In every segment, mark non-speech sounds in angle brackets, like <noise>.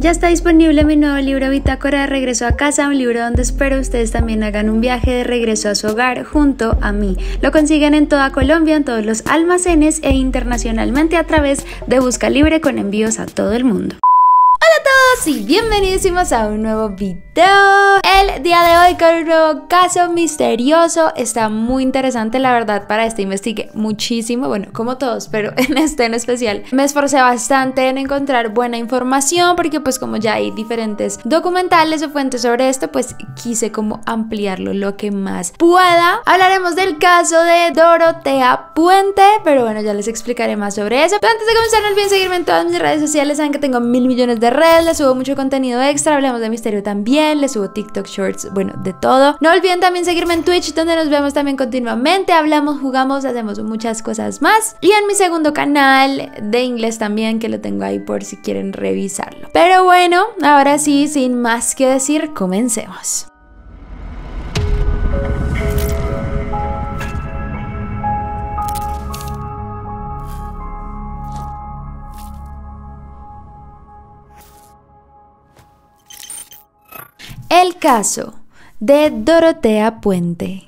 Ya está disponible mi nuevo libro Bitácora de Regreso a Casa, un libro donde espero ustedes también hagan un viaje de regreso a su hogar junto a mí. Lo consiguen en toda Colombia, en todos los almacenes e internacionalmente a través de Busca Libre con envíos a todo el mundo. Hola a todos y bienvenidísimos a un nuevo video. El día de hoy con un nuevo caso misterioso, está muy interesante la verdad para este investigué muchísimo, bueno, como todos, pero <laughs> en este en especial me esforcé bastante en encontrar buena información porque pues como ya hay diferentes documentales o fuentes sobre esto, pues quise como ampliarlo lo que más pueda. Hablaremos del caso de Dorotea Puente, pero bueno, ya les explicaré más sobre eso. Pero antes de comenzar, no olviden seguirme en todas mis redes sociales, saben que tengo mil millones de redes, les subo mucho contenido extra, hablemos de misterio también, les subo TikTok shorts, bueno, de todo. No olviden también seguirme en Twitch, donde nos vemos también continuamente, hablamos, jugamos, hacemos muchas cosas más. Y en mi segundo canal de inglés también, que lo tengo ahí por si quieren revisarlo. Pero bueno, ahora sí, sin más que decir, comencemos. El caso de Dorotea Puente.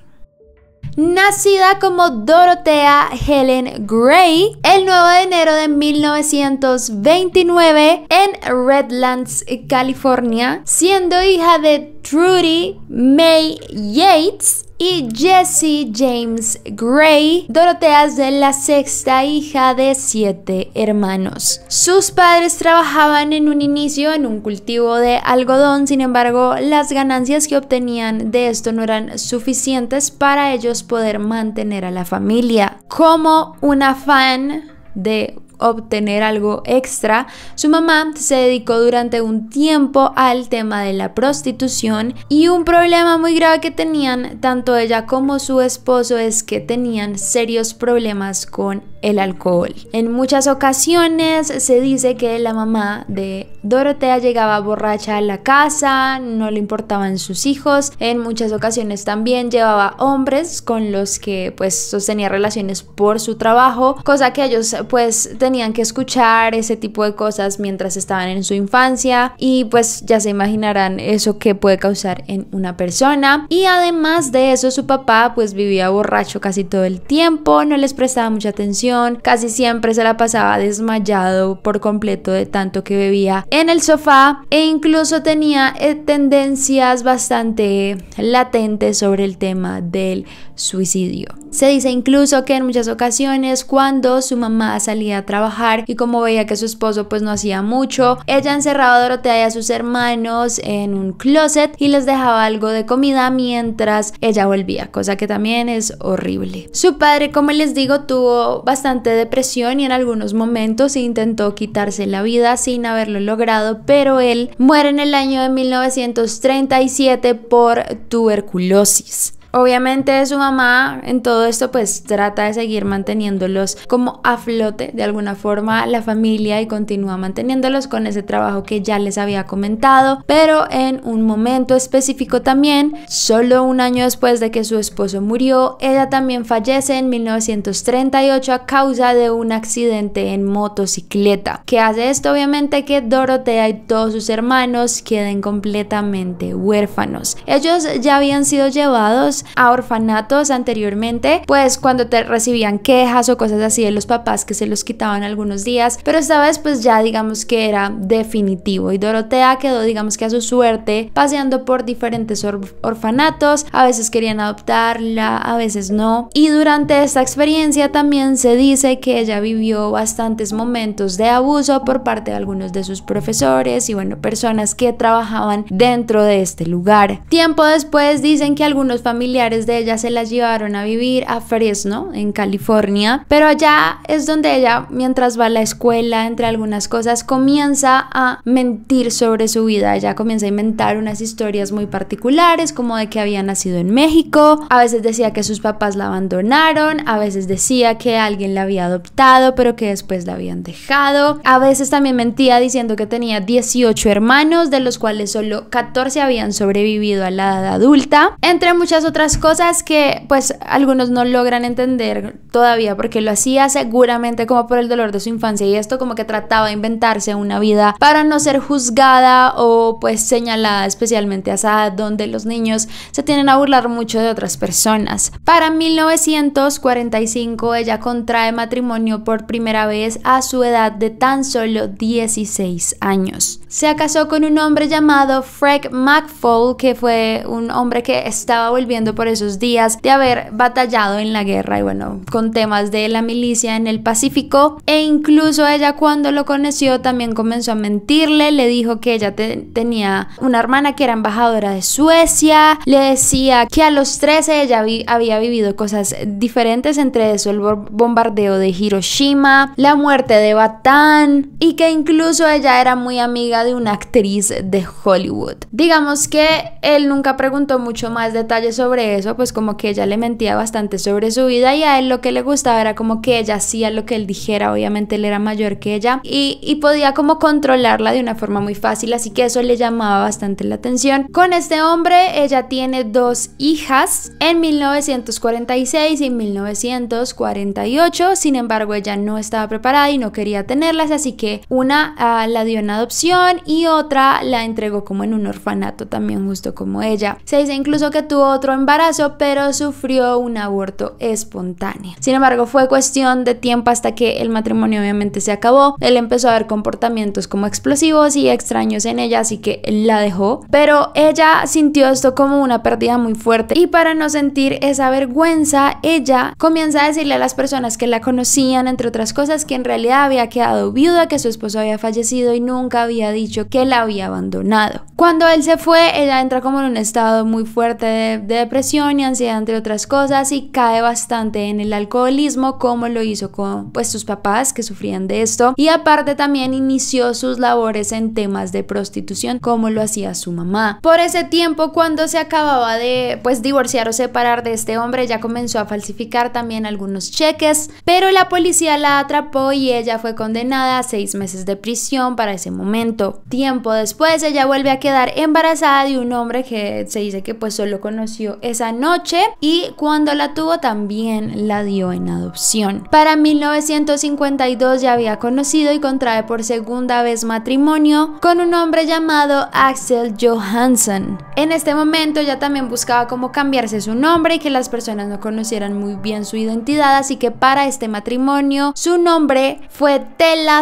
Nacida como Dorotea Helen Gray el 9 de enero de 1929 en Redlands, California, siendo hija de Trudy May Yates y Jesse James Gray, Dorotea es de la sexta hija de siete hermanos. Sus padres trabajaban en un inicio en un cultivo de algodón, sin embargo, las ganancias que obtenían de esto no eran suficientes para ellos poder mantener a la familia. Como una fan de obtener algo extra, su mamá se dedicó durante un tiempo al tema de la prostitución y un problema muy grave que tenían tanto ella como su esposo es que tenían serios problemas con el alcohol. En muchas ocasiones se dice que la mamá de Dorotea llegaba borracha a la casa, no le importaban sus hijos, en muchas ocasiones también llevaba hombres con los que pues sostenía relaciones por su trabajo, cosa que ellos pues tenían que escuchar ese tipo de cosas mientras estaban en su infancia y pues ya se imaginarán eso que puede causar en una persona y además de eso su papá pues vivía borracho casi todo el tiempo, no les prestaba mucha atención casi siempre se la pasaba desmayado por completo de tanto que bebía en el sofá e incluso tenía eh, tendencias bastante latentes sobre el tema del suicidio. Se dice incluso que en muchas ocasiones cuando su mamá salía a trabajar y como veía que su esposo pues no hacía mucho, ella encerraba a Dorotea y a sus hermanos en un closet y les dejaba algo de comida mientras ella volvía, cosa que también es horrible. Su padre, como les digo, tuvo bastante bastante depresión y en algunos momentos intentó quitarse la vida sin haberlo logrado, pero él muere en el año de 1937 por tuberculosis. Obviamente su mamá en todo esto pues trata de seguir manteniéndolos como a flote de alguna forma la familia y continúa manteniéndolos con ese trabajo que ya les había comentado, pero en un momento específico también, solo un año después de que su esposo murió, ella también fallece en 1938 a causa de un accidente en motocicleta, que hace esto obviamente que Dorotea y todos sus hermanos queden completamente huérfanos. Ellos ya habían sido llevados a orfanatos anteriormente, pues cuando te recibían quejas o cosas así de los papás que se los quitaban algunos días, pero esta vez pues ya digamos que era definitivo y Dorotea quedó digamos que a su suerte paseando por diferentes orfanatos, a veces querían adoptarla, a veces no, y durante esta experiencia también se dice que ella vivió bastantes momentos de abuso por parte de algunos de sus profesores y bueno, personas que trabajaban dentro de este lugar. Tiempo después dicen que algunos familiares de ella se las llevaron a vivir a Fresno, en California, pero allá es donde ella, mientras va a la escuela, entre algunas cosas, comienza a mentir sobre su vida. Ella comienza a inventar unas historias muy particulares, como de que había nacido en México, a veces decía que sus papás la abandonaron, a veces decía que alguien la había adoptado, pero que después la habían dejado. A veces también mentía diciendo que tenía 18 hermanos, de los cuales solo 14 habían sobrevivido a la edad adulta, entre muchas otras cosas que pues algunos no logran entender todavía porque lo hacía seguramente como por el dolor de su infancia y esto como que trataba de inventarse una vida para no ser juzgada o pues señalada especialmente a donde los niños se tienen a burlar mucho de otras personas. Para 1945 ella contrae matrimonio por primera vez a su edad de tan solo 16 años. Se casó con un hombre llamado Frank McFall que fue un hombre que estaba volviendo por esos días de haber batallado en la guerra y bueno, con temas de la milicia en el Pacífico. E incluso ella cuando lo conoció también comenzó a mentirle, le dijo que ella tenía una hermana que era embajadora de Suecia, le decía que a los 13 ella había vivido cosas diferentes, entre eso el bombardeo de Hiroshima, la muerte de Batán y que incluso ella era muy amiga de una actriz de Hollywood. Digamos que él nunca preguntó mucho más detalles sobre eso, pues como que ella le mentía bastante sobre su vida y a él lo que le gustaba era como que ella hacía lo que él dijera, obviamente él era mayor que ella y, podía como controlarla de una forma muy fácil, así que eso le llamaba bastante la atención. Con este hombre ella tiene dos hijas en 1946 y 1948, sin embargo ella no estaba preparada y no quería tenerlas, así que una ah, la dio en adopción y otra la entregó como en un orfanato también justo como ella. Se dice incluso que tuvo otro embarazo, pero sufrió un aborto espontáneo. Sin embargo, fue cuestión de tiempo hasta que el matrimonio obviamente se acabó. Él empezó a ver comportamientos como explosivos y extraños en ella, así que la dejó. Pero ella sintió esto como una pérdida muy fuerte y para no sentir esa vergüenza, ella comienza a decirle a las personas que la conocían, entre otras cosas, que en realidad había quedado viuda, que su esposo había fallecido y nunca había dicho que la había abandonado. Cuando él se fue, ella entra como en un estado muy fuerte de, de Presión y ansiedad, entre otras cosas, y cae bastante en el alcoholismo, como lo hizo con pues, sus papás que sufrían de esto. Y aparte también inició sus labores en temas de prostitución, como lo hacía su mamá. Por ese tiempo, cuando se acababa de pues, divorciar o separar de este hombre, ya comenzó a falsificar también algunos cheques, pero la policía la atrapó y ella fue condenada a seis meses de prisión para ese momento. Tiempo después, ella vuelve a quedar embarazada de un hombre que se dice que pues solo conoció esa noche y cuando la tuvo también la dio en adopción. Para 1952 ya había conocido y contrae por segunda vez matrimonio con un hombre llamado Axel Johansson. En este momento ya también buscaba cómo cambiarse su nombre y que las personas no conocieran muy bien su identidad, así que para este matrimonio su nombre fue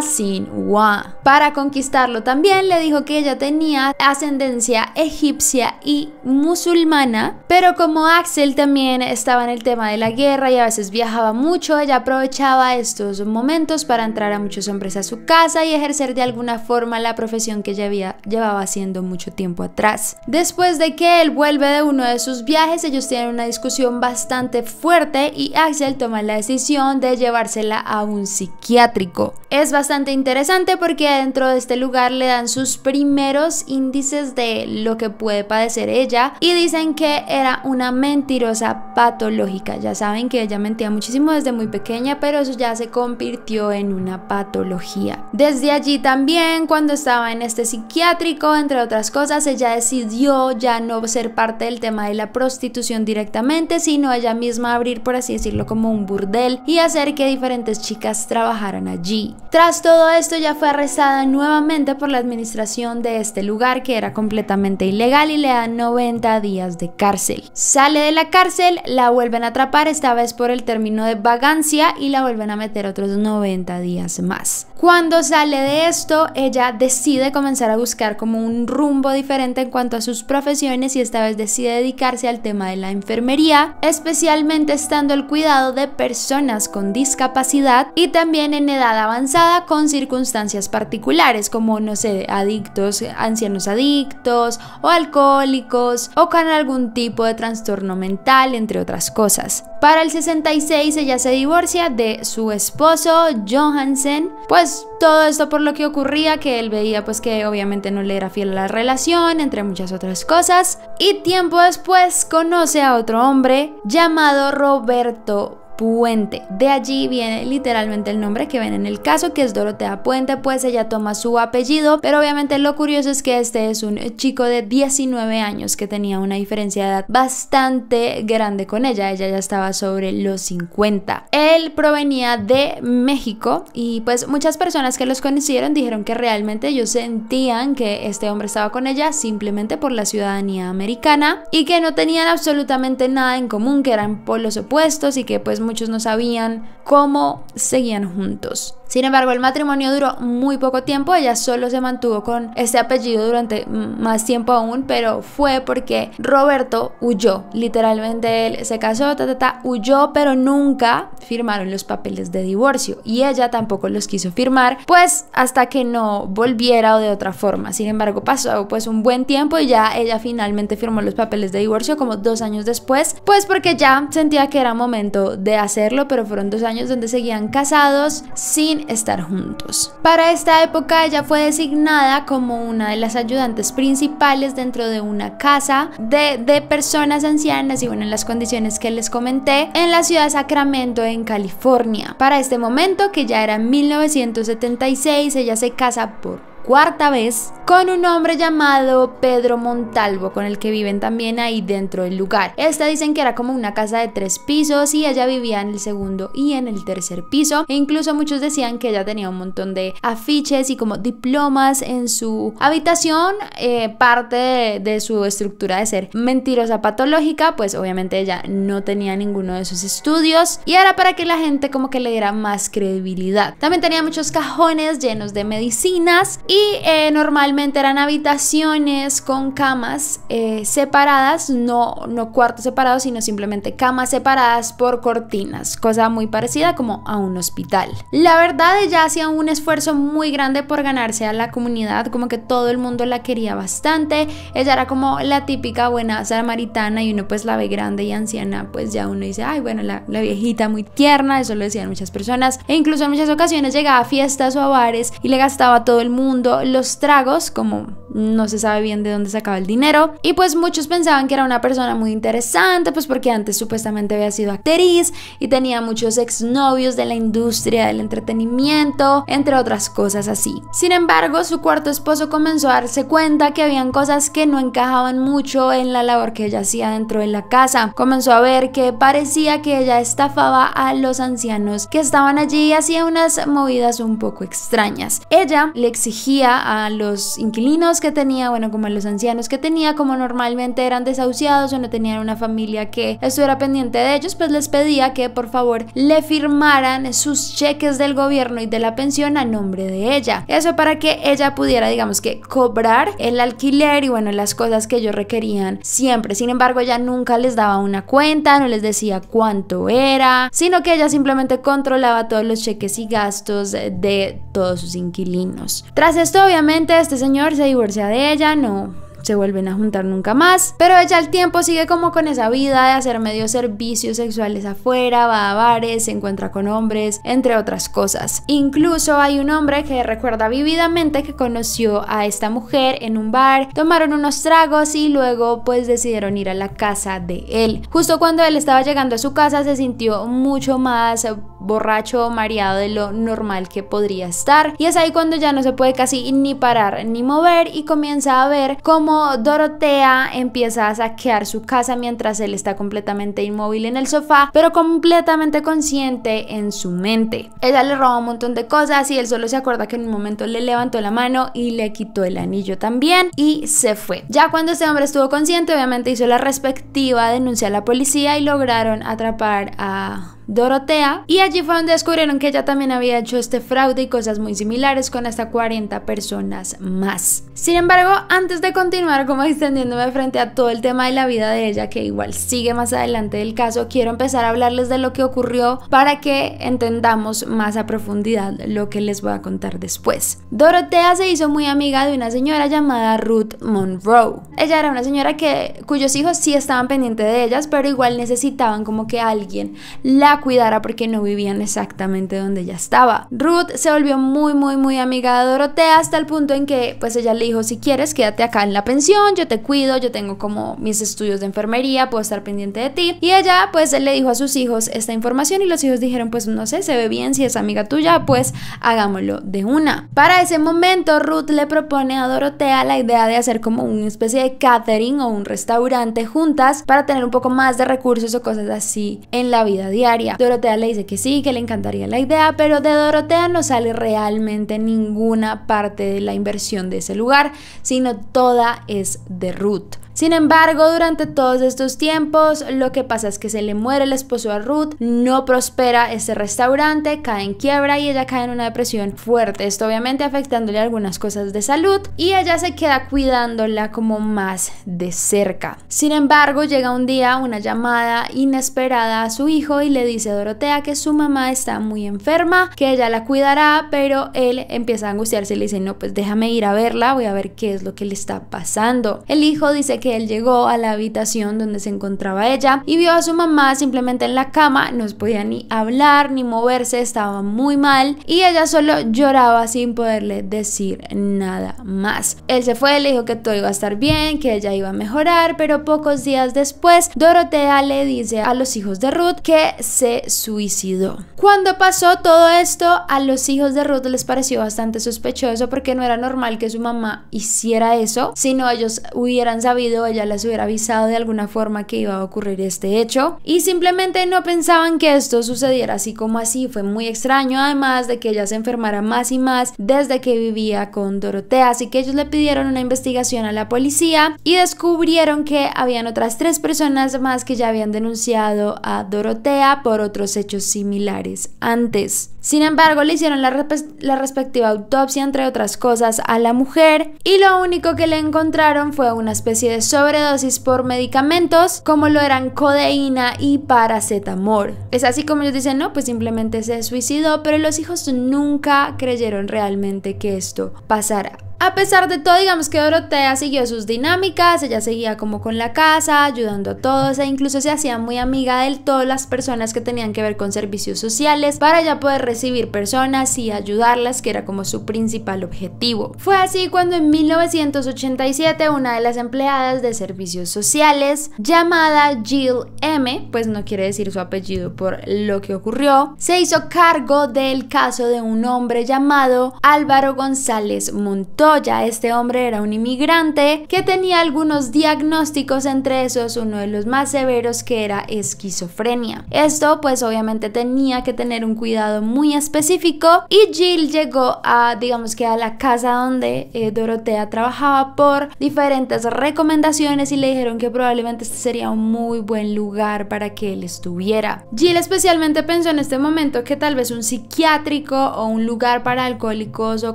Sin Wa. Para conquistarlo también le dijo que ella tenía ascendencia egipcia y musulmana, pero como Axel también estaba en el tema de la guerra y a veces viajaba mucho, ella aprovechaba estos momentos para entrar a muchos hombres a su casa y ejercer de alguna forma la profesión que ella había, llevaba haciendo mucho tiempo atrás. Después de que él vuelve de uno de sus viajes, ellos tienen una discusión bastante fuerte y Axel toma la decisión de llevársela a un psiquiátrico. Es bastante interesante porque dentro de este lugar le dan sus primeros índices de lo que puede padecer ella y dicen que era una mentirosa patológica. Ya saben que ella mentía muchísimo desde muy pequeña, pero eso ya se convirtió en una patología. Desde allí también, cuando estaba en este psiquiátrico, entre otras cosas, ella decidió ya no ser parte del tema de la prostitución directamente, sino ella misma abrir, por así decirlo, como un burdel y hacer que diferentes chicas trabajaran allí. Tras todo esto, ya fue arrestada nuevamente por la administración de este lugar, que era completamente ilegal, y le dan 90 días de cárcel. Sale de la cárcel, la vuelven a atrapar, esta vez por el término de vagancia y la vuelven a meter otros 90 días más. Cuando sale de esto, ella decide comenzar a buscar como un rumbo diferente en cuanto a sus profesiones y esta vez decide dedicarse al tema de la enfermería, especialmente estando el cuidado de personas con discapacidad y también en edad avanzada con circunstancias particulares como, no sé, adictos, ancianos adictos o alcohólicos o con algún tipo de trastorno mental, entre otras cosas. Para el 66 ella se divorcia de su esposo Johansen, pues todo esto por lo que ocurría que él veía pues que obviamente no le era fiel a la relación, entre muchas otras cosas, y tiempo después conoce a otro hombre llamado Roberto Puente. De allí viene literalmente el nombre que ven en el caso, que es Dorotea Puente, pues ella toma su apellido, pero obviamente lo curioso es que este es un chico de 19 años que tenía una diferencia de edad bastante grande con ella, ella ya estaba sobre los 50. Él provenía de México y pues muchas personas que los conocieron dijeron que realmente ellos sentían que este hombre estaba con ella simplemente por la ciudadanía americana y que no tenían absolutamente nada en común, que eran polos opuestos y que pues muchos no sabían cómo seguían juntos. Sin embargo, el matrimonio duró muy poco tiempo, ella solo se mantuvo con este apellido durante más tiempo aún, pero fue porque Roberto huyó. Literalmente él se casó, huyó, pero nunca firmaron los papeles de divorcio y ella tampoco los quiso firmar, pues hasta que no volviera o de otra forma. Sin embargo, pasó pues un buen tiempo y ya ella finalmente firmó los papeles de divorcio como dos años después, pues porque ya sentía que era momento de hacerlo, pero fueron dos años donde seguían casados sin estar juntos. Para esta época ella fue designada como una de las ayudantes principales dentro de una casa de, de personas ancianas y bueno, en las condiciones que les comenté, en la ciudad de Sacramento, en California. Para este momento, que ya era 1976, ella se casa por cuarta vez con un hombre llamado Pedro Montalvo, con el que viven también ahí dentro del lugar. Esta dicen que era como una casa de tres pisos y ella vivía en el segundo y en el tercer piso. E incluso muchos decían que ella tenía un montón de afiches y como diplomas en su habitación, eh, parte de, de su estructura de ser mentirosa patológica, pues obviamente ella no tenía ninguno de sus estudios y era para que la gente como que le diera más credibilidad. También tenía muchos cajones llenos de medicinas y eh, normalmente eran habitaciones con camas eh, separadas, no, no cuartos separados, sino simplemente camas separadas por cortinas, cosa muy parecida como a un hospital. La verdad, ella hacía un esfuerzo muy grande por ganarse a la comunidad, como que todo el mundo la quería bastante. Ella era como la típica buena samaritana y uno pues la ve grande y anciana, pues ya uno dice, ay, bueno, la, la viejita muy tierna, eso lo decían muchas personas. E incluso en muchas ocasiones llegaba a fiestas o a bares y le gastaba a todo el mundo los tragos, como no se sabe bien de dónde sacaba el dinero. Y pues muchos pensaban que era una persona muy interesante, pues porque antes supuestamente había sido actriz y tenía muchos exnovios de la industria del entretenimiento, entre otras cosas así. Sin embargo, su cuarto esposo comenzó a darse cuenta que habían cosas que no encajaban mucho en la labor que ella hacía dentro de la casa. Comenzó a ver que parecía que ella estafaba a los ancianos que estaban allí y hacía unas movidas un poco extrañas. Ella le exigía a los inquilinos que tenía, bueno, como a los ancianos que tenía, como normalmente eran desahuciados o no tenían una familia que estuviera pendiente de ellos, pues les pedía que por favor le firmaran sus cheques del gobierno y de la pensión a nombre de ella. Eso para que ella pudiera, digamos que, cobrar el alquiler y bueno, las cosas que ellos requerían siempre. Sin embargo, ella nunca les daba una cuenta, no les decía cuánto era, sino que ella simplemente controlaba todos los cheques y gastos de todos sus inquilinos. Tras obviamente, este señor se divorcia de ella, no, se vuelven a juntar nunca más. Pero ella al tiempo sigue como con esa vida de hacer medio servicios sexuales afuera, va a bares, se encuentra con hombres, entre otras cosas. Incluso hay un hombre que recuerda vividamente que conoció a esta mujer en un bar, tomaron unos tragos y luego pues decidieron ir a la casa de él. Justo cuando él estaba llegando a su casa se sintió mucho más borracho mareado de lo normal que podría estar y es ahí cuando ya no se puede casi ni parar ni mover y comienza a ver cómo Dorotea empieza a saquear su casa mientras él está completamente inmóvil en el sofá, pero completamente consciente en su mente. Ella le roba un montón de cosas y él solo se acuerda que en un momento le levantó la mano y le quitó el anillo también y se fue. Ya cuando este hombre estuvo consciente, obviamente hizo la respectiva denuncia a la policía y lograron atrapar a Dorotea, y allí fue donde descubrieron que ella también había hecho este fraude y cosas muy similares con hasta 40 personas más. Sin embargo, antes de continuar como extendiéndome frente a todo el tema de la vida de ella, que igual sigue más adelante del caso, quiero empezar a hablarles de lo que ocurrió para que entendamos más a profundidad lo que les voy a contar después. Dorotea se hizo muy amiga de una señora llamada Ruth Monroe. Ella era una señora que, cuyos hijos sí estaban pendientes de ellas, pero igual necesitaban como que alguien la cuidara porque no vivían exactamente donde ella estaba. Ruth se volvió muy, muy, muy amiga de Dorotea hasta el punto en que pues ella le dijo, si quieres, quédate acá en la pensión, yo te cuido, yo tengo como mis estudios de enfermería, puedo estar pendiente de ti. Y ella pues le dijo a sus hijos esta información y los hijos dijeron, pues no sé, se ve bien, si es amiga tuya, pues hagámoslo de una. Para ese momento, Ruth le propone a Dorotea la idea de hacer como una especie de catering o un restaurante juntas para tener un poco más de recursos o cosas así en la vida diaria. Dorotea le dice que sí, que le encantaría la idea, pero de Dorotea no sale realmente ninguna parte de la inversión de ese lugar, sino toda es de Ruth. Sin embargo, durante todos estos tiempos, lo que pasa es que se le muere el esposo a Ruth, no prospera este restaurante, cae en quiebra y ella cae en una depresión fuerte. Esto obviamente afectándole algunas cosas de salud y ella se queda cuidándola como más de cerca. Sin embargo, llega un día una llamada inesperada a su hijo y le dice a Dorotea que su mamá está muy enferma, que ella la cuidará, pero él empieza a angustiarse y le dice, no, pues déjame ir a verla, voy a ver qué es lo que le está pasando. El hijo dice que él llegó a la habitación donde se encontraba ella y vio a su mamá simplemente en la cama, no podía ni hablar ni moverse, estaba muy mal y ella solo lloraba sin poderle decir nada más. Él se fue, le dijo que todo iba a estar bien, que ella iba a mejorar, pero pocos días después Dorotea le dice a los hijos de Ruth que se suicidó. Cuando pasó todo esto, a los hijos de Ruth les pareció bastante sospechoso porque no era normal que su mamá hiciera eso, si no ellos hubieran sabido ella les hubiera avisado de alguna forma que iba a ocurrir este hecho y simplemente no pensaban que esto sucediera así como así. Fue muy extraño además de que ella se enfermara más y más desde que vivía con Dorotea, así que ellos le pidieron una investigación a la policía y descubrieron que habían otras tres personas más que ya habían denunciado a Dorotea por otros hechos similares antes. Sin embargo, le hicieron la, respectiva autopsia, entre otras cosas, a la mujer y lo único que le encontraron fue una especie de sobredosis por medicamentos como lo eran codeína y paracetamol. Es así como ellos dicen, no, pues simplemente se suicidó, pero los hijos nunca creyeron realmente que esto pasara. A pesar de todo, digamos que Dorotea siguió sus dinámicas, ella seguía como con la casa, ayudando a todos e incluso se hacía muy amiga de todas las personas que tenían que ver con servicios sociales para ya poder recibir personas y ayudarlas, que era como su principal objetivo. Fue así cuando en 1987 una de las empleadas de servicios sociales, llamada Jill M, pues no quiere decir su apellido por lo que ocurrió, se hizo cargo del caso de un hombre llamado Álvaro González Montón ya Este hombre era un inmigrante que tenía algunos diagnósticos, entre esos uno de los más severos que era esquizofrenia. Esto pues obviamente tenía que tener un cuidado muy específico y Jill llegó a digamos que a la casa donde eh, Dorotea trabajaba por diferentes recomendaciones y le dijeron que probablemente este sería un muy buen lugar para que él estuviera. Jill especialmente pensó en este momento que tal vez un psiquiátrico o un lugar para alcohólicos o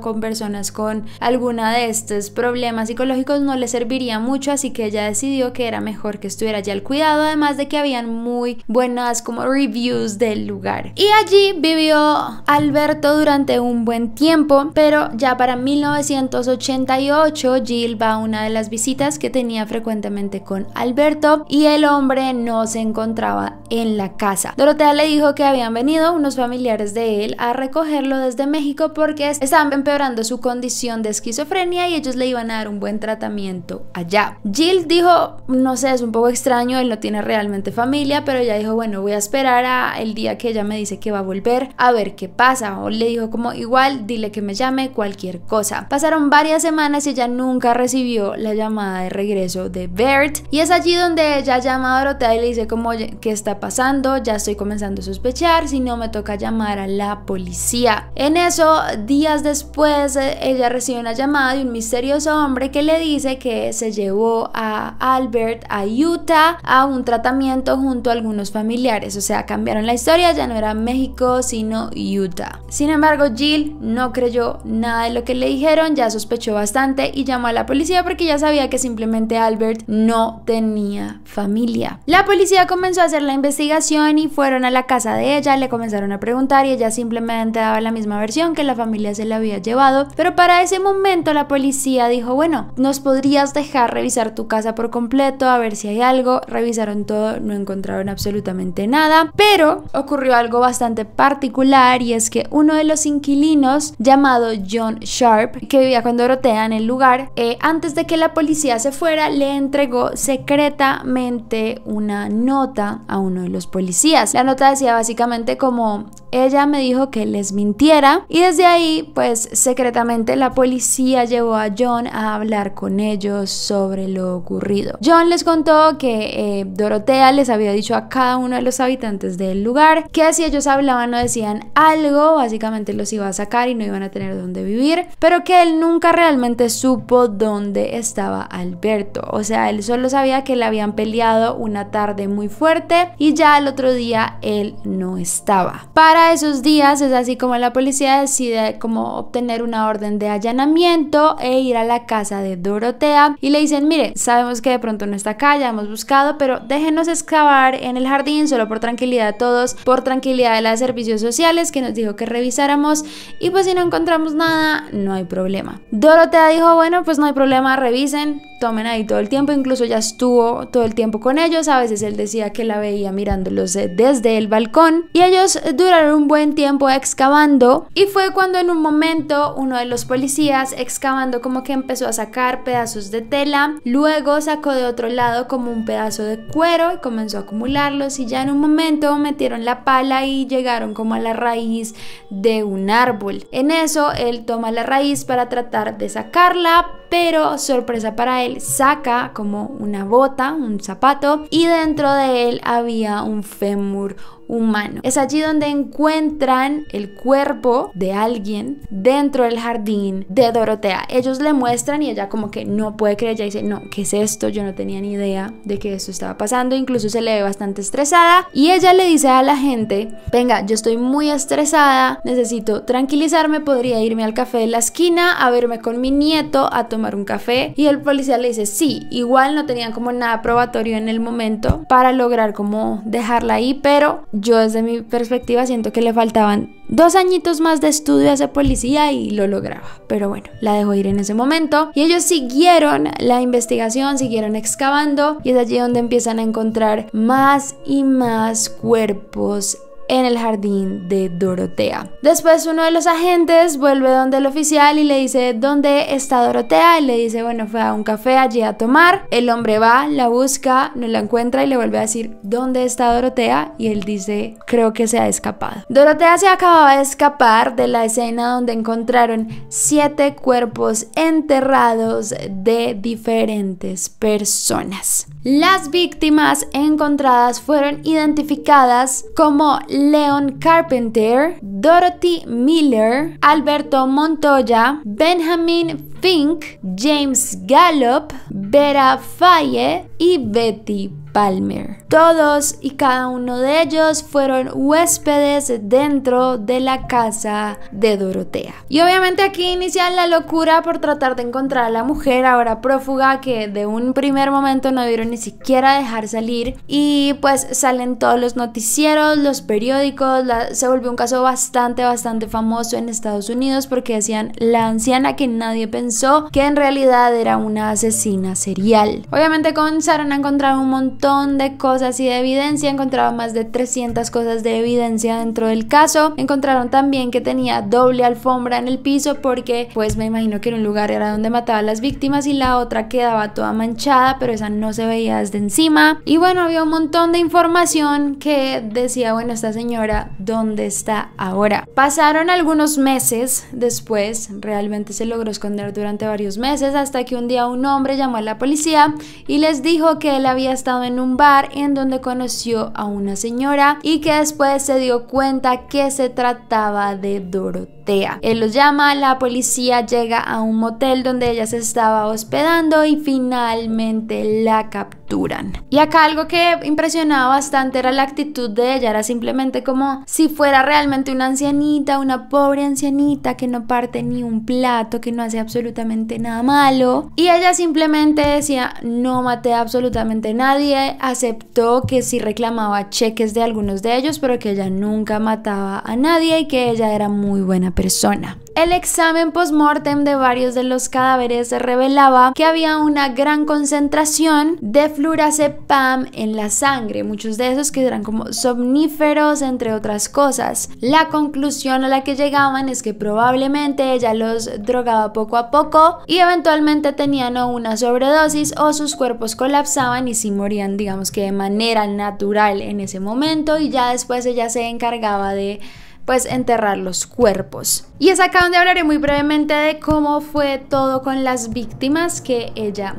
con personas con algún de estos problemas psicológicos no le serviría mucho, así que ella decidió que era mejor que estuviera ya al cuidado, además de que habían muy buenas como reviews del lugar. Y allí vivió Alberto durante un buen tiempo, pero ya para 1988 Jill va a una de las visitas que tenía frecuentemente con Alberto y el hombre no se encontraba en la casa. Dorotea le dijo que habían venido unos familiares de él a recogerlo desde México porque estaban empeorando su condición de y ellos le iban a dar un buen tratamiento allá. Jill dijo, no sé, es un poco extraño, él no tiene realmente familia, pero ella dijo, bueno, voy a esperar a el día que ella me dice que va a volver a ver qué pasa. O le dijo como, igual, dile que me llame, cualquier cosa. Pasaron varias semanas y ella nunca recibió la llamada de regreso de Bert y es allí donde ella llama a Dorotea y le dice como, ¿qué está pasando? Ya estoy comenzando a sospechar, si no me toca llamar a la policía. En eso, días después, eh, ella recibe una llamada de un misterioso hombre que le dice que se llevó a Albert a Utah a un tratamiento junto a algunos familiares. O sea, cambiaron la historia, ya no era México, sino Utah. Sin embargo, Jill no creyó nada de lo que le dijeron, ya sospechó bastante y llamó a la policía porque ya sabía que simplemente Albert no tenía familia. La policía comenzó a hacer la investigación y fueron a la casa de ella, le comenzaron a preguntar y ella simplemente daba la misma versión que la familia se la había llevado, pero para ese momento la policía dijo, bueno, nos podrías dejar revisar tu casa por completo, a ver si hay algo. Revisaron todo, no encontraron absolutamente nada, pero ocurrió algo bastante particular y es que uno de los inquilinos llamado John Sharp, que vivía cuando Dorotea en el lugar, eh, antes de que la policía se fuera, le entregó secretamente una nota a uno de los policías. La nota decía básicamente como ella me dijo que les mintiera y desde ahí pues secretamente la policía llevó a John a hablar con ellos sobre lo ocurrido. John les contó que eh, Dorotea les había dicho a cada uno de los habitantes del lugar que si ellos hablaban o decían algo básicamente los iba a sacar y no iban a tener dónde vivir pero que él nunca realmente supo dónde estaba Alberto o sea él solo sabía que le habían peleado una tarde muy fuerte y ya al otro día él no estaba. Para esos días es así como la policía decide como obtener una orden de allanamiento e ir a la casa de Dorotea y le dicen, mire, sabemos que de pronto no está acá, ya hemos buscado, pero déjenos excavar en el jardín solo por tranquilidad a todos, por tranquilidad de las servicios sociales que nos dijo que revisáramos y pues si no encontramos nada, no hay problema. Dorotea dijo, bueno, pues no hay problema, revisen, tomen ahí todo el tiempo, incluso ya estuvo todo el tiempo con ellos, a veces él decía que la veía mirándolos eh, desde el balcón y ellos duraron un buen tiempo excavando y fue cuando en un momento uno de los policías excavando como que empezó a sacar pedazos de tela, luego sacó de otro lado como un pedazo de cuero y comenzó a acumularlos y ya en un momento metieron la pala y llegaron como a la raíz de un árbol. En eso él toma la raíz para tratar de sacarla, pero sorpresa para él, saca como una bota, un zapato, y dentro de él había un fémur humano. Es allí donde encuentran el cuerpo de alguien dentro del jardín de Dorotea. Ellos le muestran y ella como que no puede creer, ya dice, no, ¿qué es esto? Yo no tenía ni idea de que esto estaba pasando, incluso se le ve bastante estresada y ella le dice a la gente, venga, yo estoy muy estresada, necesito tranquilizarme, podría irme al café de la esquina a verme con mi nieto a tomar un café y el policía le dice, sí, igual no tenían como nada probatorio en el momento para lograr como dejarla ahí, pero yo desde mi perspectiva siento que le faltaban dos añitos más de estudio a ese policía y lo lograba. Pero bueno, la dejó ir en ese momento. Y ellos siguieron la investigación, siguieron excavando y es allí donde empiezan a encontrar más y más cuerpos en el jardín de Dorotea. Después uno de los agentes vuelve donde el oficial y le dice dónde está Dorotea y le dice bueno fue a un café allí a tomar. El hombre va, la busca, no la encuentra y le vuelve a decir dónde está Dorotea y él dice creo que se ha escapado. Dorotea se acababa de escapar de la escena donde encontraron siete cuerpos enterrados de diferentes personas. Las víctimas encontradas fueron identificadas como Leon Carpenter, Dorothy Miller, Alberto Montoya, Benjamin Fink, James Gallop, Vera Faye y Betty Palmer. Todos y cada uno de ellos fueron huéspedes dentro de la casa de Dorotea. Y obviamente aquí inician la locura por tratar de encontrar a la mujer ahora prófuga que de un primer momento no vieron ni siquiera dejar salir y pues salen todos los noticieros, los periódicos, se volvió un caso bastante bastante famoso en Estados Unidos porque decían la anciana que nadie pensó que en realidad era una asesina serial. Obviamente comenzaron a encontrar un montón de cosas y de evidencia, Encontraba más de 300 cosas de evidencia dentro del caso, encontraron también que tenía doble alfombra en el piso porque pues me imagino que en un lugar era donde mataba a las víctimas y la otra quedaba toda manchada, pero esa no se veía desde encima. Y bueno, había un montón de información que decía, bueno, esta señora, ¿dónde está ahora? Pasaron algunos meses después, realmente se logró esconder durante varios meses, hasta que un día un hombre llamó a la policía y les dijo que él había estado en un bar en donde conoció a una señora y que después se dio cuenta que se trataba de Dorotea. Él los llama, la policía llega a un motel donde ella se estaba hospedando y finalmente la capturan. Y acá algo que impresionaba bastante era la actitud de ella, era simplemente como si fuera realmente una ancianita, una pobre ancianita que no parte ni un plato, que no hace absolutamente nada malo. Y ella simplemente decía, no maté absolutamente nadie, aceptó que sí reclamaba cheques de algunos de ellos, pero que ella nunca mataba a nadie y que ella era muy buena persona. El examen post-mortem de varios de los cadáveres revelaba que había una gran concentración de flurazepam en la sangre, muchos de esos que eran como somníferos, entre otras cosas. La conclusión a la que llegaban es que probablemente ella los drogaba poco a poco y eventualmente tenían una sobredosis o sus cuerpos colapsaban y si morían, digamos que de manera natural en ese momento y ya después ella se encargaba de pues enterrar los cuerpos. Y es acá donde hablaré muy brevemente de cómo fue todo con las víctimas que ella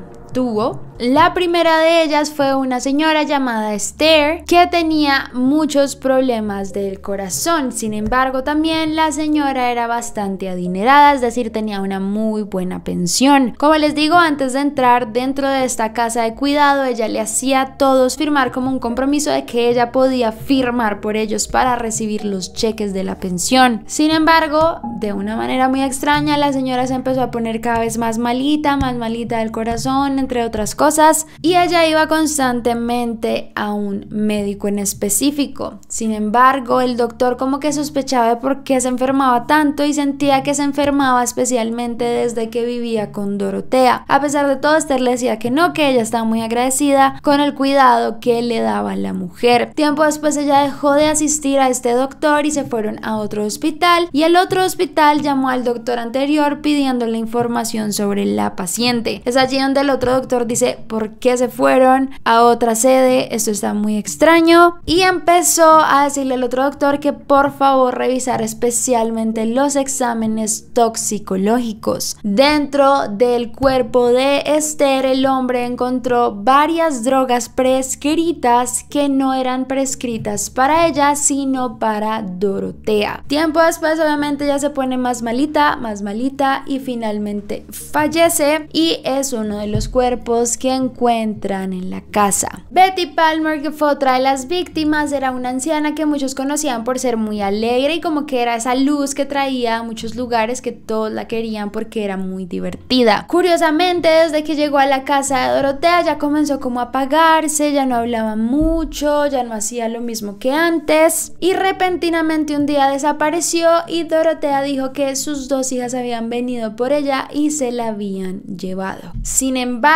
la primera de ellas fue una señora llamada Esther que tenía muchos problemas del corazón. Sin embargo, también la señora era bastante adinerada, es decir, tenía una muy buena pensión. Como les digo, antes de entrar dentro de esta casa de cuidado, ella le hacía a todos firmar como un compromiso de que ella podía firmar por ellos para recibir los cheques de la pensión. Sin embargo, de una manera muy extraña, la señora se empezó a poner cada vez más malita, más malita del corazón, entre otras cosas, y ella iba constantemente a un médico en específico. Sin embargo, el doctor como que sospechaba de por qué se enfermaba tanto y sentía que se enfermaba especialmente desde que vivía con Dorotea. A pesar de todo, Esther le decía que no, que ella estaba muy agradecida con el cuidado que le daba la mujer. Tiempo después ella dejó de asistir a este doctor y se fueron a otro hospital y el otro hospital llamó al doctor anterior pidiéndole información sobre la paciente. Es allí donde el otro doctor dice por qué se fueron a otra sede, esto está muy extraño. Y empezó a decirle al otro doctor que por favor revisar especialmente los exámenes toxicológicos. Dentro del cuerpo de Esther, el hombre encontró varias drogas prescritas que no eran prescritas para ella, sino para Dorotea. Tiempo después, obviamente, ya se pone más malita, más malita y finalmente fallece y es uno de los que encuentran en la casa. Betty Palmer, que fue otra de las víctimas, era una anciana que muchos conocían por ser muy alegre y como que era esa luz que traía a muchos lugares que todos la querían porque era muy divertida. Curiosamente, desde que llegó a la casa de Dorotea ya comenzó como a apagarse, ya no hablaba mucho, ya no hacía lo mismo que antes y repentinamente un día desapareció y Dorotea dijo que sus dos hijas habían venido por ella y se la habían llevado. Sin embargo,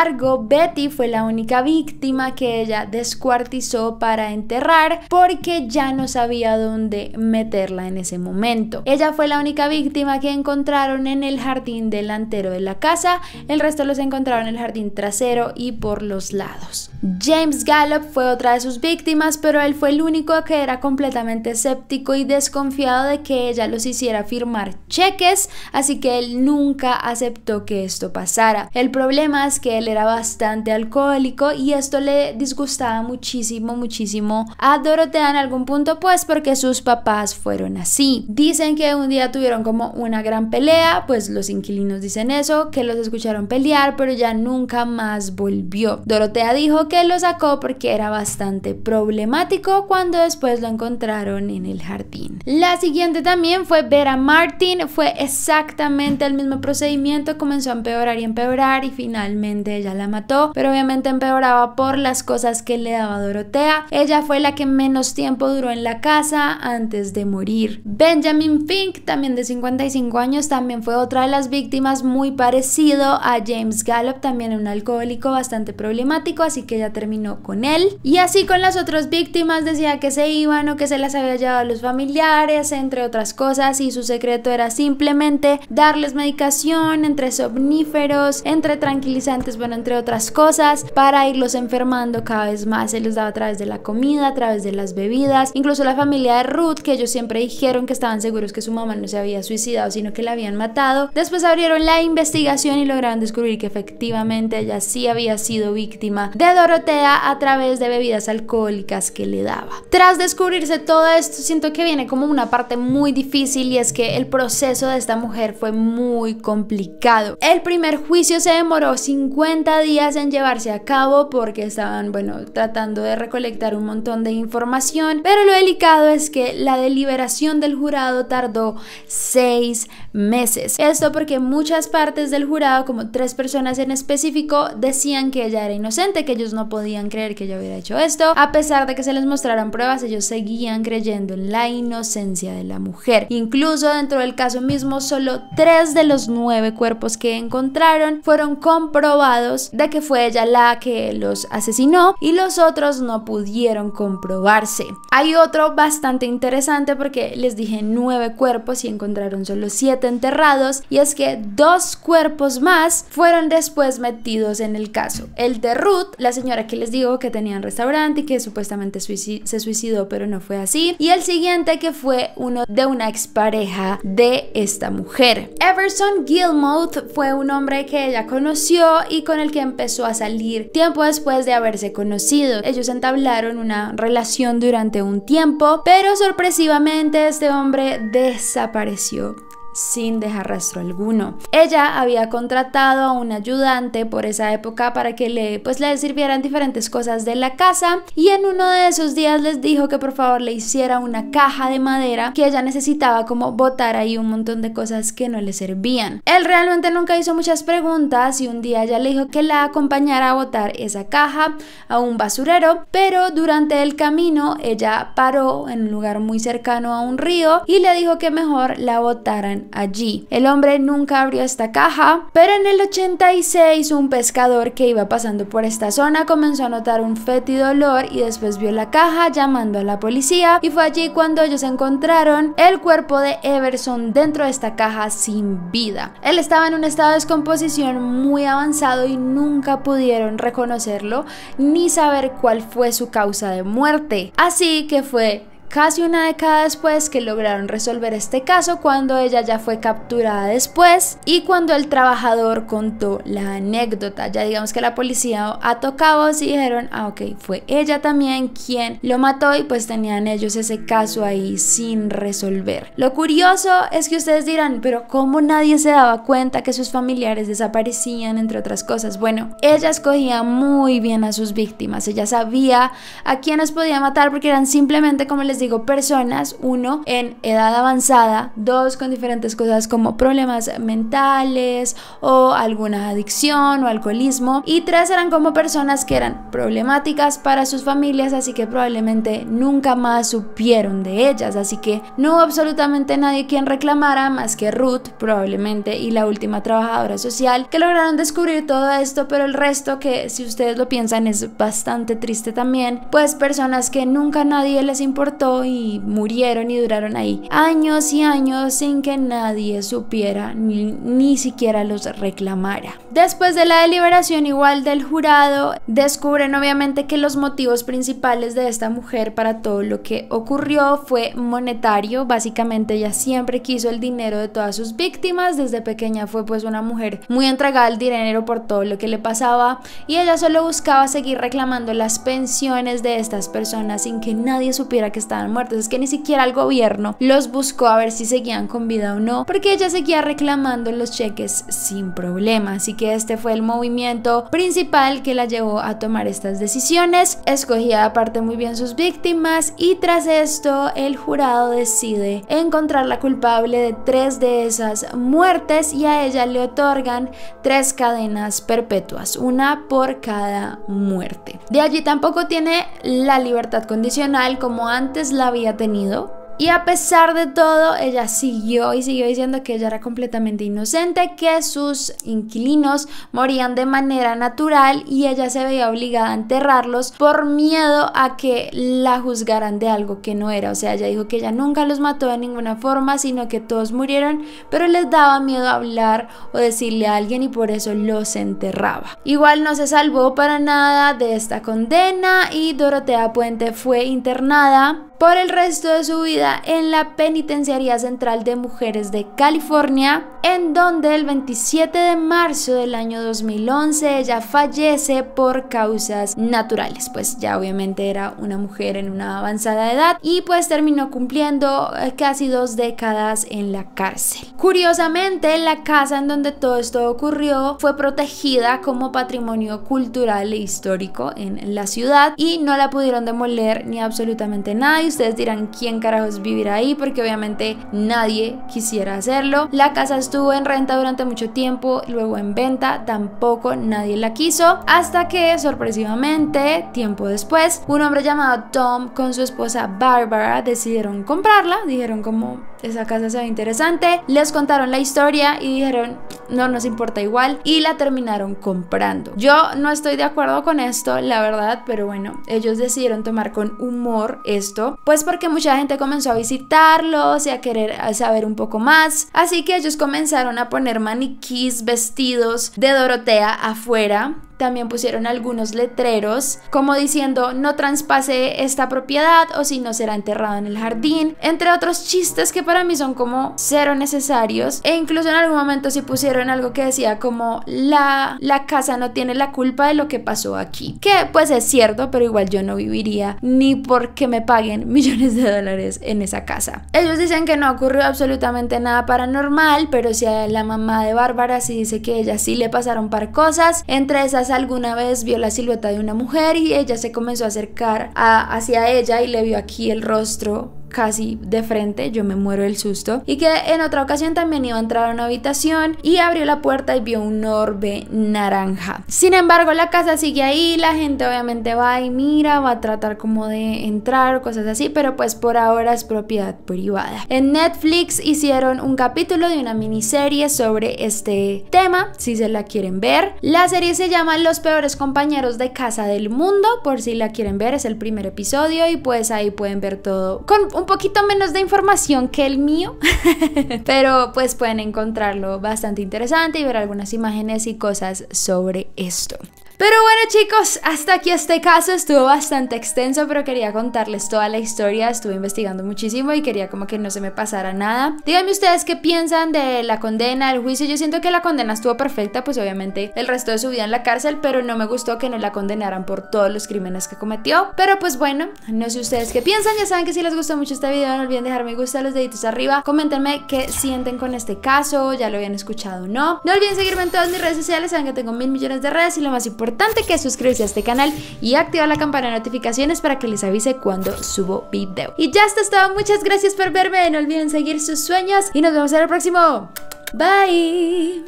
Betty fue la única víctima que ella descuartizó para enterrar porque ya no sabía dónde meterla en ese momento. Ella fue la única víctima que encontraron en el jardín delantero de la casa, el resto los encontraron en el jardín trasero y por los lados. James Gallup fue otra de sus víctimas, pero él fue el único que era completamente escéptico y desconfiado de que ella los hiciera firmar cheques, así que él nunca aceptó que esto pasara. El problema es que era bastante alcohólico y esto le disgustaba muchísimo, muchísimo a Dorotea en algún punto, pues porque sus papás fueron así. Dicen que un día tuvieron como una gran pelea, pues los inquilinos dicen eso, que los escucharon pelear, pero ya nunca más volvió. Dorotea dijo que lo sacó porque era bastante problemático cuando después lo encontraron en el jardín. La siguiente también fue ver a Martin, fue exactamente el mismo procedimiento, comenzó a empeorar y empeorar y finalmente ella la mató, pero obviamente empeoraba por las cosas que le daba Dorotea. Ella fue la que menos tiempo duró en la casa antes de morir. Benjamin Fink, también de 55 años, también fue otra de las víctimas muy parecido a James Gallup, también un alcohólico bastante problemático, así que ella terminó con él. Y así con las otras víctimas decía que se iban o que se las había llevado a los familiares, entre otras cosas, y su secreto era simplemente darles medicación entre somníferos, entre tranquilizantes entre otras cosas, para irlos enfermando cada vez más. Se los daba a través de la comida, a través de las bebidas, incluso la familia de Ruth, que ellos siempre dijeron que estaban seguros que su mamá no se había suicidado, sino que la habían matado. Después abrieron la investigación y lograron descubrir que efectivamente ella sí había sido víctima de Dorotea a través de bebidas alcohólicas que le daba. Tras descubrirse todo esto, siento que viene como una parte muy difícil y es que el proceso de esta mujer fue muy complicado. El primer juicio se demoró 50 días en llevarse a cabo porque estaban, bueno, tratando de recolectar un montón de información, pero lo delicado es que la deliberación del jurado tardó seis meses. Esto porque muchas partes del jurado, como tres personas en específico, decían que ella era inocente, que ellos no podían creer que ella hubiera hecho esto. A pesar de que se les mostraran pruebas, ellos seguían creyendo en la inocencia de la mujer. Incluso dentro del caso mismo, solo tres de los nueve cuerpos que encontraron fueron comprobados de que fue ella la que los asesinó y los otros no pudieron comprobarse. Hay otro bastante interesante porque les dije nueve cuerpos y encontraron solo siete enterrados y es que dos cuerpos más fueron después metidos en el caso. El de Ruth, la señora que les digo que tenía un restaurante y que supuestamente se suicidó pero no fue así y el siguiente que fue uno de una expareja de esta mujer. Everson Gilmouth fue un hombre que ella conoció y con el que empezó a salir tiempo después de haberse conocido. Ellos entablaron una relación durante un tiempo, pero sorpresivamente este hombre desapareció sin dejar rastro alguno. Ella había contratado a un ayudante por esa época para que le pues le sirvieran diferentes cosas de la casa y en uno de esos días les dijo que por favor le hiciera una caja de madera que ella necesitaba como botar ahí un montón de cosas que no le servían. Él realmente nunca hizo muchas preguntas y un día ella le dijo que la acompañara a botar esa caja a un basurero, pero durante el camino ella paró en un lugar muy cercano a un río y le dijo que mejor la botaran allí. El hombre nunca abrió esta caja, pero en el 86 un pescador que iba pasando por esta zona comenzó a notar un fétido olor y después vio la caja llamando a la policía y fue allí cuando ellos encontraron el cuerpo de Everson dentro de esta caja sin vida. Él estaba en un estado de descomposición muy avanzado y nunca pudieron reconocerlo ni saber cuál fue su causa de muerte. Así que fue casi una década después que lograron resolver este caso cuando ella ya fue capturada después y cuando el trabajador contó la anécdota. Ya digamos que la policía ha tocado, y dijeron, ah, ok, fue ella también quien lo mató y pues tenían ellos ese caso ahí sin resolver. Lo curioso es que ustedes dirán, pero ¿cómo nadie se daba cuenta que sus familiares desaparecían, entre otras cosas? Bueno, ella escogía muy bien a sus víctimas, ella sabía a quiénes podía matar porque eran simplemente, como les digo personas, uno en edad avanzada, dos con diferentes cosas como problemas mentales o alguna adicción o alcoholismo y tres eran como personas que eran problemáticas para sus familias, así que probablemente nunca más supieron de ellas, así que no hubo absolutamente nadie quien reclamara más que Ruth probablemente y la última trabajadora social que lograron descubrir todo esto, pero el resto que si ustedes lo piensan es bastante triste también, pues personas que nunca nadie les importó y murieron y duraron ahí años y años sin que nadie supiera ni, ni siquiera los reclamara. Después de la deliberación igual del jurado, descubren obviamente que los motivos principales de esta mujer para todo lo que ocurrió fue monetario, básicamente ella siempre quiso el dinero de todas sus víctimas, desde pequeña fue pues una mujer muy entregada al dinero por todo lo que le pasaba y ella solo buscaba seguir reclamando las pensiones de estas personas sin que nadie supiera que estaban muertes, es que ni siquiera el gobierno los buscó a ver si seguían con vida o no, porque ella seguía reclamando los cheques sin problema, así que este fue el movimiento principal que la llevó a tomar estas decisiones, escogía aparte muy bien sus víctimas y tras esto el jurado decide encontrar la culpable de tres de esas muertes y a ella le otorgan tres cadenas perpetuas, una por cada muerte. De allí tampoco tiene la libertad condicional como antes la había tenido. Y a pesar de todo, ella siguió y siguió diciendo que ella era completamente inocente, que sus inquilinos morían de manera natural y ella se veía obligada a enterrarlos por miedo a que la juzgaran de algo que no era. O sea, ella dijo que ella nunca los mató de ninguna forma, sino que todos murieron, pero les daba miedo hablar o decirle a alguien y por eso los enterraba. Igual no se salvó para nada de esta condena y Dorotea Puente fue internada por el resto de su vida en la Penitenciaría Central de Mujeres de California, en donde el 27 de marzo del año 2011 ella fallece por causas naturales, pues ya obviamente era una mujer en una avanzada edad y pues terminó cumpliendo eh, casi dos décadas en la cárcel. Curiosamente, la casa en donde todo esto ocurrió fue protegida como patrimonio cultural e histórico en la ciudad y no la pudieron demoler ni absolutamente nadie ustedes dirán quién carajos vivirá ahí porque obviamente nadie quisiera hacerlo. La casa estuvo en renta durante mucho tiempo, luego en venta, tampoco nadie la quiso, hasta que sorpresivamente, tiempo después, un hombre llamado Tom con su esposa Barbara decidieron comprarla, dijeron como esa casa se ve interesante. Les contaron la historia y dijeron, no nos importa igual, y la terminaron comprando. Yo no estoy de acuerdo con esto, la verdad, pero bueno, ellos decidieron tomar con humor esto, pues porque mucha gente comenzó a visitarlos y a querer saber un poco más. Así que ellos comenzaron a poner maniquís vestidos de Dorotea afuera también pusieron algunos letreros como diciendo no traspase esta propiedad o si no será enterrado en el jardín, entre otros chistes que para mí son como cero necesarios e incluso en algún momento si pusieron algo que decía como la, la casa no tiene la culpa de lo que pasó aquí, que pues es cierto, pero igual yo no viviría ni porque me paguen <laughs> millones de dólares en esa casa. Ellos dicen que no ocurrió absolutamente nada paranormal, pero si la mamá de Bárbara sí dice que ella sí le pasaron par cosas, entre esas alguna vez vio la silueta de una mujer y ella se comenzó a acercar hacia ella y le vio aquí el rostro casi de frente, yo me muero del susto. Y que en otra ocasión también iba a entrar a una habitación y abrió la puerta y vio un orbe naranja. Sin embargo, la casa sigue ahí, la gente obviamente va y mira, va a tratar como de entrar, cosas así, pero pues por ahora es propiedad privada. En Netflix hicieron un capítulo de una miniserie sobre este tema, si se la quieren ver. La serie se llama Los peores compañeros de casa del mundo, por si la quieren ver, es el primer episodio y pues ahí pueden ver todo con un poquito menos de información que el mío, <laughs> pero pues pueden encontrarlo bastante interesante y ver algunas imágenes y cosas sobre esto. Pero bueno chicos, hasta aquí este caso, estuvo bastante extenso, pero quería contarles toda la historia, estuve investigando muchísimo y quería como que no se me pasara nada. Díganme ustedes qué piensan de la condena, el juicio, yo siento que la condena estuvo perfecta, pues obviamente el resto de su vida en la cárcel, pero no me gustó que no la condenaran por todos los crímenes que cometió. Pero pues bueno, no sé ustedes qué piensan, ya saben que si les gustó mucho este video no olviden dejar me gusta, los deditos arriba, coméntenme qué sienten con este caso, ya lo habían escuchado o no. No olviden seguirme en todas mis redes sociales, saben que tengo mil millones de redes y lo más importante importante que suscribirse a este canal y activar la campana de notificaciones para que les avise cuando subo video. Y ya está todo, muchas gracias por verme, no olviden seguir sus sueños y nos vemos en el próximo. Bye.